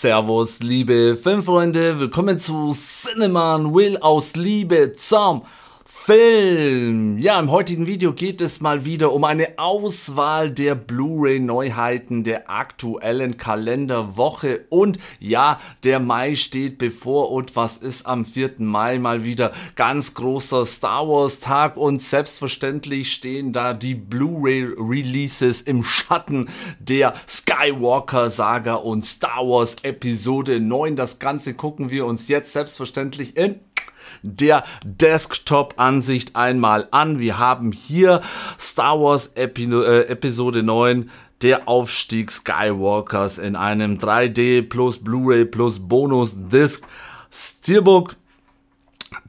Servus, liebe Filmfreunde, willkommen zu Cinema Will aus Liebe zum Film. Ja, im heutigen Video geht es mal wieder um eine Auswahl der Blu-ray-Neuheiten der aktuellen Kalenderwoche und ja, der Mai steht bevor und was ist am 4. Mai mal wieder ganz großer Star Wars Tag und selbstverständlich stehen da die Blu-ray-Releases im Schatten der Skywalker Saga und Star Wars Episode 9. Das Ganze gucken wir uns jetzt selbstverständlich in der Desktop-Ansicht einmal an. Wir haben hier Star Wars Epi- äh, Episode 9 der Aufstieg Skywalkers in einem 3D plus Blu-ray plus Bonus-Disc Steelbook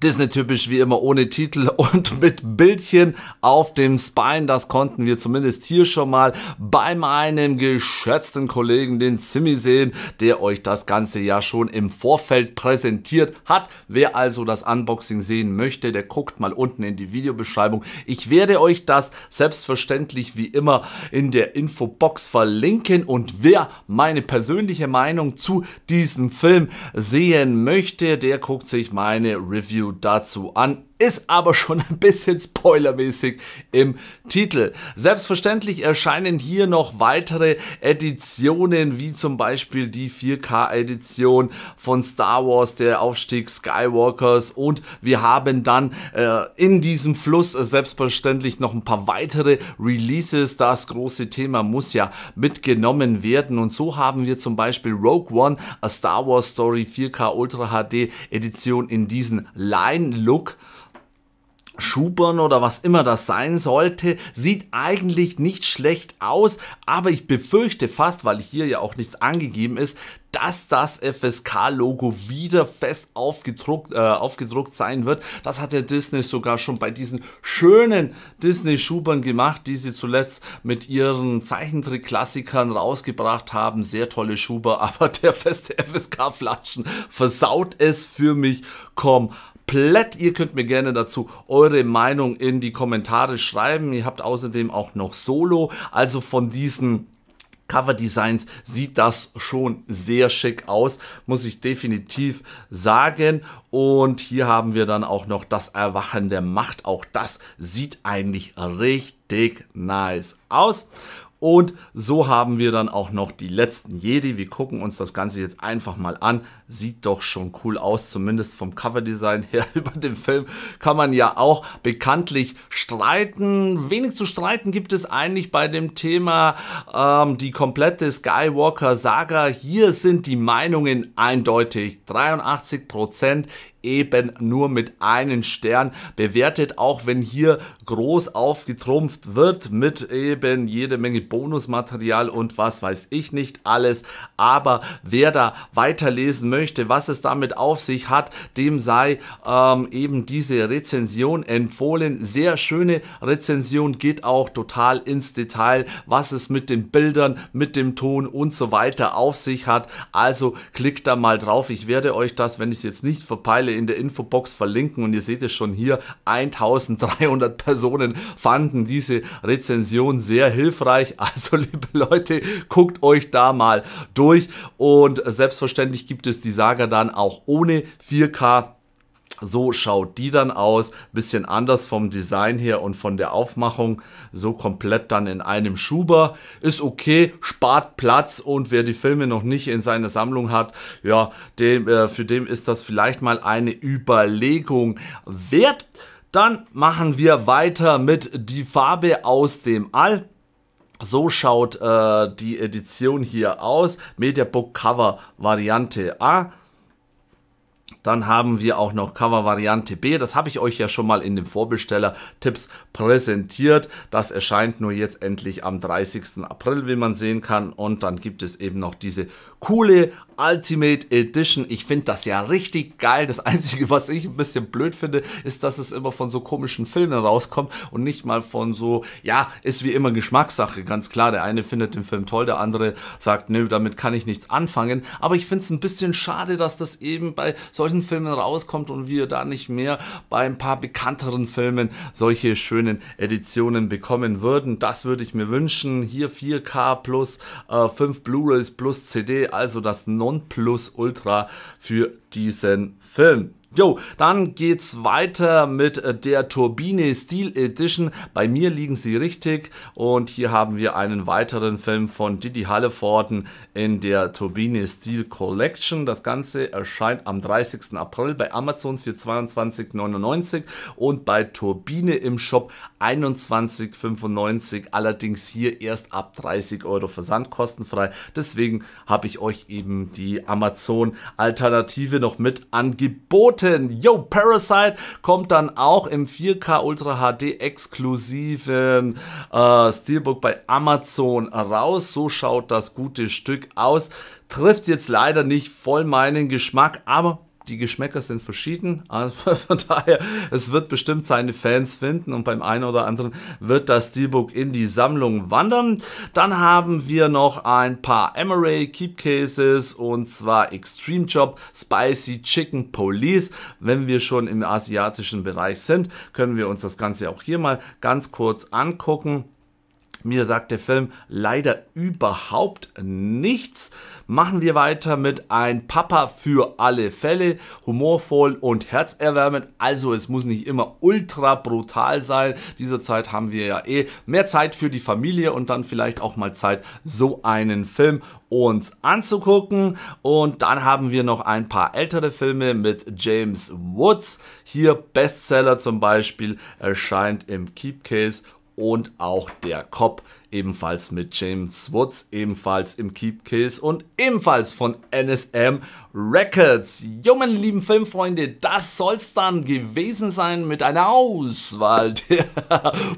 Disney typisch wie immer ohne Titel und mit Bildchen auf dem Spine. Das konnten wir zumindest hier schon mal bei meinem geschätzten Kollegen, den Zimmy, sehen, der euch das ganze ja schon im Vorfeld präsentiert hat. Wer also das Unboxing sehen möchte, der guckt mal unten in die Videobeschreibung. Ich werde euch das selbstverständlich wie immer in der Infobox verlinken und wer meine persönliche Meinung zu diesem Film sehen möchte, der guckt sich meine Review Review dazu an ist aber schon ein bisschen spoilermäßig im Titel. Selbstverständlich erscheinen hier noch weitere Editionen, wie zum Beispiel die 4K-Edition von Star Wars, der Aufstieg Skywalkers und wir haben dann äh, in diesem Fluss äh, selbstverständlich noch ein paar weitere Releases. Das große Thema muss ja mitgenommen werden und so haben wir zum Beispiel Rogue One, A Star Wars Story 4K Ultra HD Edition in diesen Line-Look Schubern oder was immer das sein sollte, sieht eigentlich nicht schlecht aus, aber ich befürchte fast, weil hier ja auch nichts angegeben ist, dass das FSK-Logo wieder fest aufgedruckt, äh, aufgedruckt sein wird. Das hat der Disney sogar schon bei diesen schönen Disney-Schubern gemacht, die sie zuletzt mit ihren Zeichentrick-Klassikern rausgebracht haben. Sehr tolle Schuber, aber der feste FSK-Flaschen versaut es für mich komplett komplett. Ihr könnt mir gerne dazu eure Meinung in die Kommentare schreiben. Ihr habt außerdem auch noch Solo, also von diesen Cover Designs sieht das schon sehr schick aus, muss ich definitiv sagen. Und hier haben wir dann auch noch das Erwachen der Macht. Auch das sieht eigentlich richtig nice aus. Und so haben wir dann auch noch die letzten Jedi. Wir gucken uns das Ganze jetzt einfach mal an. Sieht doch schon cool aus, zumindest vom Coverdesign her. Über den Film kann man ja auch bekanntlich streiten. Wenig zu streiten gibt es eigentlich bei dem Thema ähm, die komplette Skywalker-Saga. Hier sind die Meinungen eindeutig. 83% eben nur mit einem Stern bewertet, auch wenn hier groß aufgetrumpft wird mit eben jede Menge Bonusmaterial und was weiß ich nicht alles. Aber wer da weiterlesen möchte, was es damit auf sich hat, dem sei ähm, eben diese Rezension empfohlen. Sehr schöne Rezension, geht auch total ins Detail, was es mit den Bildern, mit dem Ton und so weiter auf sich hat. Also klickt da mal drauf. Ich werde euch das, wenn ich es jetzt nicht verpeile, Quelle in der Infobox verlinken und ihr seht es schon hier, 1300 Personen fanden diese Rezension sehr hilfreich. Also liebe Leute, guckt euch da mal durch und selbstverständlich gibt es die Saga dann auch ohne 4K so schaut die dann aus, bisschen anders vom Design her und von der Aufmachung, so komplett dann in einem Schuber. Ist okay, spart Platz und wer die Filme noch nicht in seiner Sammlung hat, ja, dem, äh, für den ist das vielleicht mal eine Überlegung wert. Dann machen wir weiter mit Die Farbe aus dem All. So schaut äh, die Edition hier aus. Mediabook Cover Variante A. Dann haben wir auch noch Cover-Variante B. Das habe ich euch ja schon mal in den Vorbesteller-Tipps präsentiert. Das erscheint nur jetzt endlich am 30. April, wie man sehen kann. Und dann gibt es eben noch diese coole Ultimate Edition. Ich finde das ja richtig geil. Das Einzige, was ich ein bisschen blöd finde, ist, dass es immer von so komischen Filmen rauskommt und nicht mal von so, ja, ist wie immer Geschmackssache, ganz klar. Der eine findet den Film toll, der andere sagt, nö, damit kann ich nichts anfangen. Aber ich finde es ein bisschen schade, dass das eben bei solchen solchen Filmen rauskommt und wir da nicht mehr bei ein paar bekannteren Filmen solche schönen Editionen bekommen würden. Das würde ich mir wünschen. Hier 4K plus äh, 5 Blu-rays plus CD, also das Nonplus Ultra für diesen Film. Jo, dann geht's weiter mit äh, der Turbine Steel Edition. Bei mir liegen sie richtig und hier haben wir einen weiteren Film von Didi Halleforten in der Turbine Steel Collection. Das Ganze erscheint am 30. April bei Amazon für 22,99 und bei Turbine im Shop 21,95. Allerdings hier erst ab 30 Euro Versand kostenfrei. Deswegen habe ich euch eben die Amazon Alternative noch mit angeboten. Mountain. Yo, Parasite kommt dann auch im 4K Ultra HD exklusiven äh, Steelbook bei Amazon raus. So schaut das gute Stück aus. Trifft jetzt leider nicht voll meinen Geschmack, aber die Geschmäcker sind verschieden. Also von daher, es wird bestimmt seine Fans finden und beim einen oder anderen wird das Steelbook in die Sammlung wandern. Dann haben wir noch ein paar Emery Keep Cases und zwar Extreme Job Spicy Chicken Police. Wenn wir schon im asiatischen Bereich sind, können wir uns das Ganze auch hier mal ganz kurz angucken. Mir sagt der Film leider überhaupt nichts. Machen wir weiter mit ein Papa für alle Fälle, humorvoll und herzerwärmend. Also es muss nicht immer ultra brutal sein. Diese Zeit haben wir ja eh mehr Zeit für die Familie und dann vielleicht auch mal Zeit, so einen Film uns anzugucken. Und dann haben wir noch ein paar ältere Filme mit James Woods. Hier Bestseller zum Beispiel erscheint im Keep Case und auch der Kopf ebenfalls mit James Woods, ebenfalls im Keep Kills und ebenfalls von NSM Records. Jungen lieben Filmfreunde, das soll's dann gewesen sein mit einer Auswahl der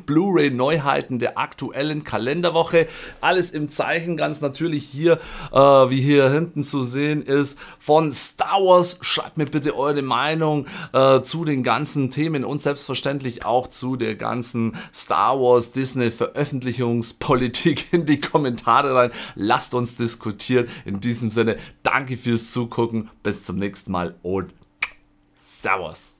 Blu-ray-Neuheiten der aktuellen Kalenderwoche. Alles im Zeichen, ganz natürlich hier, äh, wie hier hinten zu sehen ist, von Star Wars. Schreibt mir bitte eure Meinung äh, zu den ganzen Themen und selbstverständlich auch zu der ganzen Star Wars Disney Veröffentlichungs Politik in die Kommentare rein. Lasst uns diskutieren. In diesem Sinne, danke fürs Zugucken. Bis zum nächsten Mal und Servus.